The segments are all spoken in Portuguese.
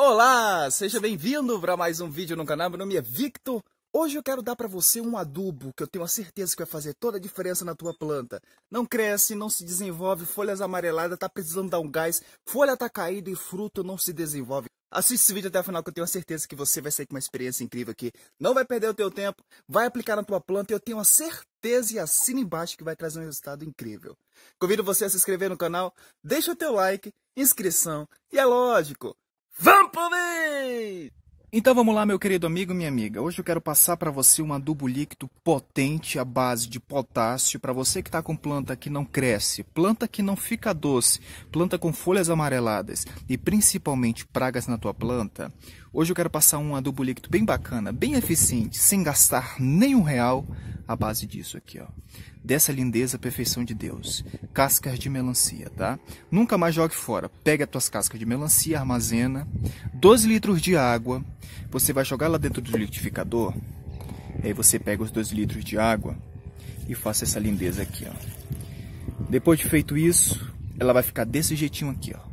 Olá, seja bem-vindo para mais um vídeo no canal. Meu nome é Victor. Hoje eu quero dar para você um adubo que eu tenho a certeza que vai fazer toda a diferença na tua planta. Não cresce, não se desenvolve, folhas amareladas, tá precisando dar um gás, folha tá caída e fruto não se desenvolve. Assiste esse vídeo até o final que eu tenho a certeza que você vai sair com uma experiência incrível aqui. Não vai perder o teu tempo, vai aplicar na tua planta e eu tenho a certeza e assina embaixo que vai trazer um resultado incrível. Convido você a se inscrever no canal, deixa o teu like, inscrição e é lógico, Vamos poder! Então vamos lá, meu querido amigo, minha amiga. Hoje eu quero passar para você um adubo líquido potente à base de potássio para você que está com planta que não cresce, planta que não fica doce, planta com folhas amareladas e principalmente pragas na tua planta. Hoje eu quero passar um adubo líquido bem bacana, bem eficiente, sem gastar nenhum real a base disso aqui, ó. Dessa lindeza, perfeição de Deus. Cascas de melancia, tá? Nunca mais jogue fora. Pega as tuas cascas de melancia, armazena. 12 litros de água. Você vai jogar lá dentro do liquidificador. Aí você pega os 2 litros de água e faça essa lindeza aqui, ó. Depois de feito isso, ela vai ficar desse jeitinho aqui, ó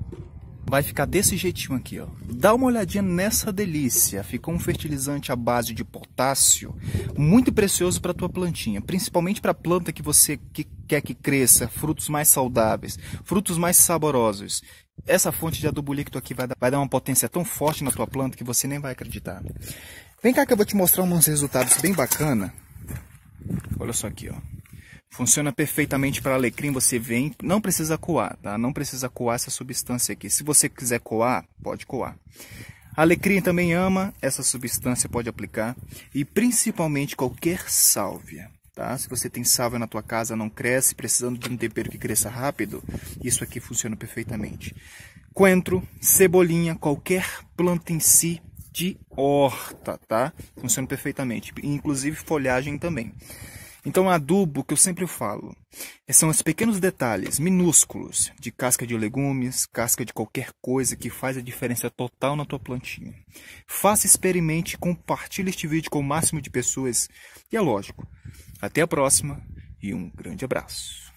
vai ficar desse jeitinho aqui, ó. Dá uma olhadinha nessa delícia. Ficou um fertilizante à base de potássio, muito precioso para tua plantinha, principalmente para a planta que você que quer que cresça frutos mais saudáveis, frutos mais saborosos. Essa fonte de adubo líquido aqui vai dar, vai dar uma potência tão forte na tua planta que você nem vai acreditar. Vem cá que eu vou te mostrar uns resultados bem bacana. Olha só aqui, ó. Funciona perfeitamente para alecrim, você vem, não precisa coar, tá? Não precisa coar essa substância aqui. Se você quiser coar, pode coar. Alecrim também ama, essa substância pode aplicar. E principalmente qualquer sálvia, tá? Se você tem sálvia na tua casa, não cresce, precisando de um tempero que cresça rápido, isso aqui funciona perfeitamente. Coentro, cebolinha, qualquer planta em si de horta, tá? Funciona perfeitamente, inclusive folhagem também. Então, adubo, que eu sempre falo, é, são os pequenos detalhes, minúsculos, de casca de legumes, casca de qualquer coisa que faz a diferença total na tua plantinha. Faça, experimente, compartilhe este vídeo com o máximo de pessoas. E é lógico, até a próxima e um grande abraço.